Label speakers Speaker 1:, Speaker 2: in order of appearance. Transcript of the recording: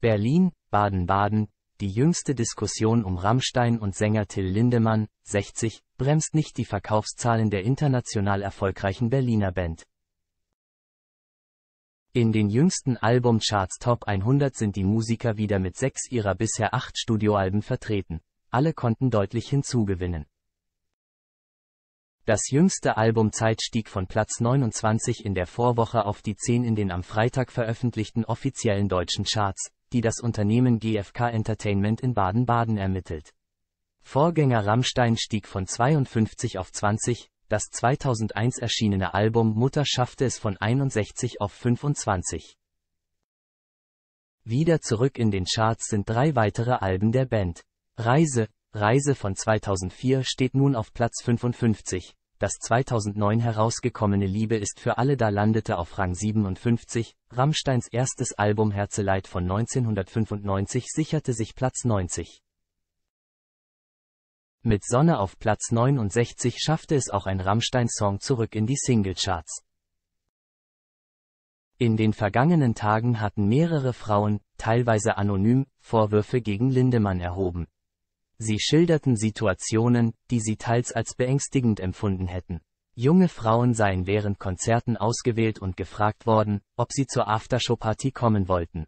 Speaker 1: Berlin, Baden-Baden, die jüngste Diskussion um Rammstein und Sänger Till Lindemann, 60, bremst nicht die Verkaufszahlen der international erfolgreichen Berliner Band. In den jüngsten Albumcharts Top 100 sind die Musiker wieder mit sechs ihrer bisher acht Studioalben vertreten. Alle konnten deutlich hinzugewinnen. Das jüngste Album Zeit stieg von Platz 29 in der Vorwoche auf die 10 in den am Freitag veröffentlichten offiziellen deutschen Charts, die das Unternehmen GfK Entertainment in Baden-Baden ermittelt. Vorgänger Rammstein stieg von 52 auf 20, das 2001 erschienene Album Mutter schaffte es von 61 auf 25. Wieder zurück in den Charts sind drei weitere Alben der Band. Reise, Reise von 2004 steht nun auf Platz 55, das 2009 herausgekommene Liebe ist für alle da landete auf Rang 57, Rammsteins erstes Album Herzeleid von 1995 sicherte sich Platz 90. Mit Sonne auf Platz 69 schaffte es auch ein Rammstein-Song zurück in die Singlecharts. In den vergangenen Tagen hatten mehrere Frauen, teilweise anonym, Vorwürfe gegen Lindemann erhoben. Sie schilderten Situationen, die sie teils als beängstigend empfunden hätten. Junge Frauen seien während Konzerten ausgewählt und gefragt worden, ob sie zur Aftershow-Party kommen wollten.